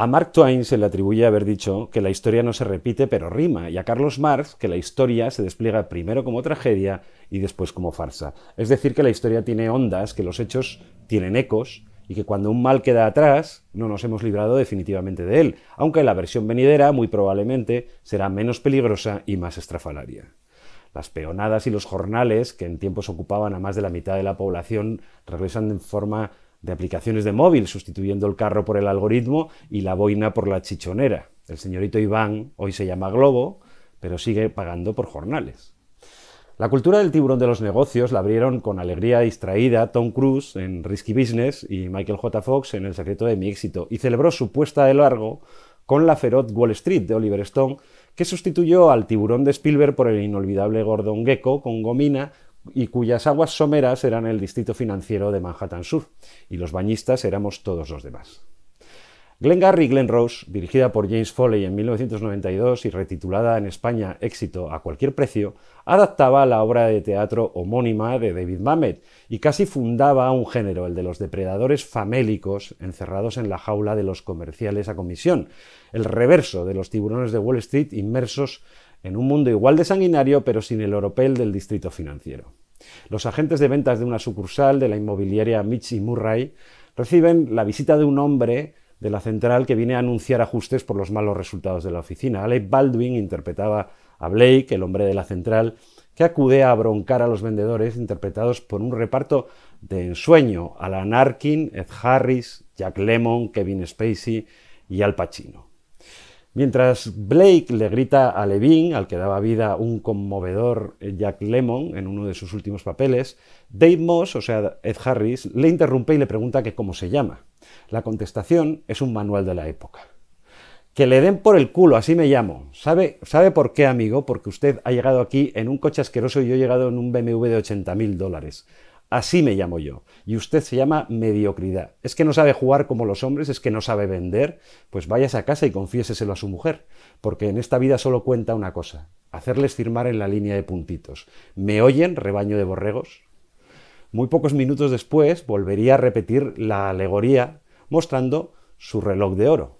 A Mark Twain se le atribuye haber dicho que la historia no se repite pero rima, y a Carlos Marx que la historia se despliega primero como tragedia y después como farsa. Es decir, que la historia tiene ondas, que los hechos tienen ecos, y que cuando un mal queda atrás no nos hemos librado definitivamente de él, aunque la versión venidera muy probablemente será menos peligrosa y más estrafalaria. Las peonadas y los jornales, que en tiempos ocupaban a más de la mitad de la población, regresan en forma de aplicaciones de móvil, sustituyendo el carro por el algoritmo y la boina por la chichonera. El señorito Iván hoy se llama Globo, pero sigue pagando por jornales. La cultura del tiburón de los negocios la abrieron con alegría distraída Tom Cruise en Risky Business y Michael J. Fox en El secreto de mi éxito, y celebró su puesta de largo con la feroz Wall Street de Oliver Stone, que sustituyó al tiburón de Spielberg por el inolvidable Gordon Gecko con Gomina y cuyas aguas someras eran el distrito financiero de Manhattan Sur, y los bañistas éramos todos los demás. Glengarry Glen Rose, dirigida por James Foley en 1992 y retitulada en España Éxito a cualquier precio, adaptaba la obra de teatro homónima de David Mamet y casi fundaba un género, el de los depredadores famélicos encerrados en la jaula de los comerciales a comisión, el reverso de los tiburones de Wall Street inmersos en un mundo igual de sanguinario pero sin el oropel del distrito financiero. Los agentes de ventas de una sucursal de la inmobiliaria Michi Murray reciben la visita de un hombre de la central que viene a anunciar ajustes por los malos resultados de la oficina. Alec Baldwin interpretaba a Blake, el hombre de la central, que acude a broncar a los vendedores interpretados por un reparto de ensueño, Alan Arkin, Ed Harris, Jack Lemon, Kevin Spacey y Al Pacino. Mientras Blake le grita a Levine, al que daba vida un conmovedor Jack Lemon en uno de sus últimos papeles, Dave Moss, o sea, Ed Harris, le interrumpe y le pregunta que cómo se llama. La contestación es un manual de la época. Que le den por el culo, así me llamo. ¿Sabe, ¿Sabe por qué, amigo? Porque usted ha llegado aquí en un coche asqueroso y yo he llegado en un BMW de 80.000 dólares. Así me llamo yo. Y usted se llama mediocridad. Es que no sabe jugar como los hombres, es que no sabe vender. Pues váyase a casa y confiéseselo a su mujer. Porque en esta vida solo cuenta una cosa. Hacerles firmar en la línea de puntitos. ¿Me oyen, rebaño de borregos? Muy pocos minutos después volvería a repetir la alegoría mostrando su reloj de oro.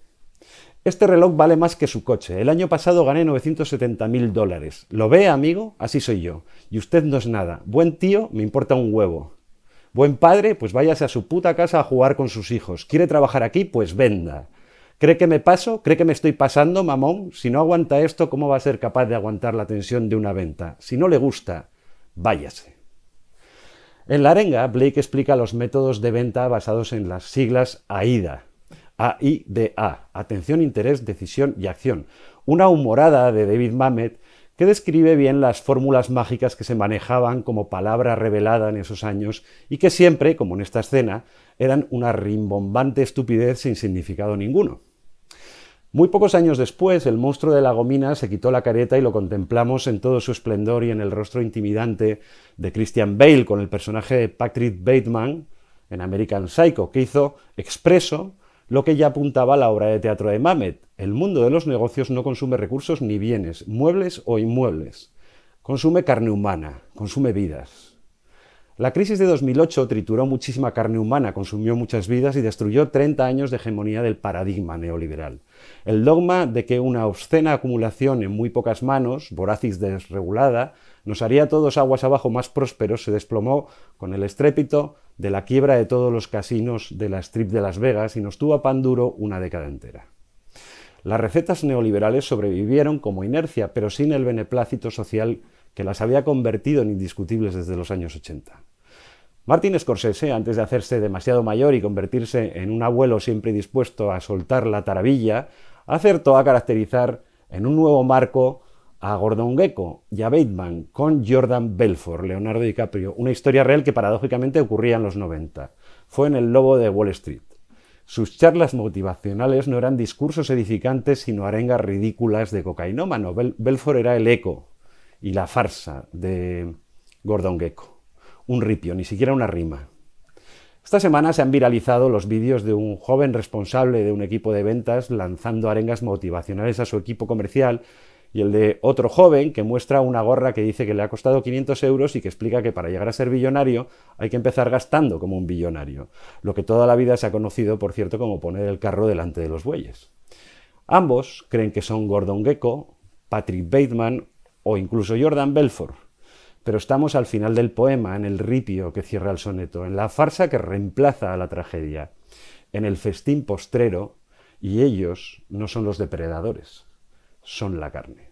Este reloj vale más que su coche. El año pasado gané 970.000 mil dólares. ¿Lo ve, amigo? Así soy yo. Y usted no es nada. Buen tío, me importa un huevo. Buen padre, pues váyase a su puta casa a jugar con sus hijos. ¿Quiere trabajar aquí? Pues venda. ¿Cree que me paso? ¿Cree que me estoy pasando, mamón? Si no aguanta esto, ¿cómo va a ser capaz de aguantar la tensión de una venta? Si no le gusta, váyase. En la arenga, Blake explica los métodos de venta basados en las siglas AIDA, AIDA, Atención, Interés, Decisión y Acción, una humorada de David Mamet que describe bien las fórmulas mágicas que se manejaban como palabra revelada en esos años y que siempre, como en esta escena, eran una rimbombante estupidez sin significado ninguno. Muy pocos años después, el monstruo de la gomina se quitó la careta y lo contemplamos en todo su esplendor y en el rostro intimidante de Christian Bale con el personaje de Patrick Bateman en American Psycho, que hizo expreso lo que ya apuntaba la obra de teatro de Mamet. El mundo de los negocios no consume recursos ni bienes, muebles o inmuebles. Consume carne humana, consume vidas. La crisis de 2008 trituró muchísima carne humana, consumió muchas vidas y destruyó 30 años de hegemonía del paradigma neoliberal. El dogma de que una obscena acumulación en muy pocas manos, voracis desregulada, nos haría todos aguas abajo más prósperos se desplomó con el estrépito de la quiebra de todos los casinos de la Strip de Las Vegas y nos tuvo a pan duro una década entera. Las recetas neoliberales sobrevivieron como inercia, pero sin el beneplácito social que las había convertido en indiscutibles desde los años 80. Martin Scorsese, antes de hacerse demasiado mayor y convertirse en un abuelo siempre dispuesto a soltar la tarabilla, acertó a caracterizar en un nuevo marco a Gordon Gecko y a Bateman con Jordan Belfort, Leonardo DiCaprio, una historia real que paradójicamente ocurría en los 90. Fue en El Lobo de Wall Street. Sus charlas motivacionales no eran discursos edificantes, sino arengas ridículas de cocainómano. Belfort era el eco y la farsa de Gordon Gecko. Un ripio, ni siquiera una rima. Esta semana se han viralizado los vídeos de un joven responsable de un equipo de ventas lanzando arengas motivacionales a su equipo comercial y el de otro joven que muestra una gorra que dice que le ha costado 500 euros y que explica que para llegar a ser billonario hay que empezar gastando como un billonario, lo que toda la vida se ha conocido, por cierto, como poner el carro delante de los bueyes. Ambos creen que son Gordon Gecko, Patrick Bateman o incluso Jordan Belfort. Pero estamos al final del poema, en el ripio que cierra el soneto, en la farsa que reemplaza a la tragedia, en el festín postrero, y ellos no son los depredadores son la carne.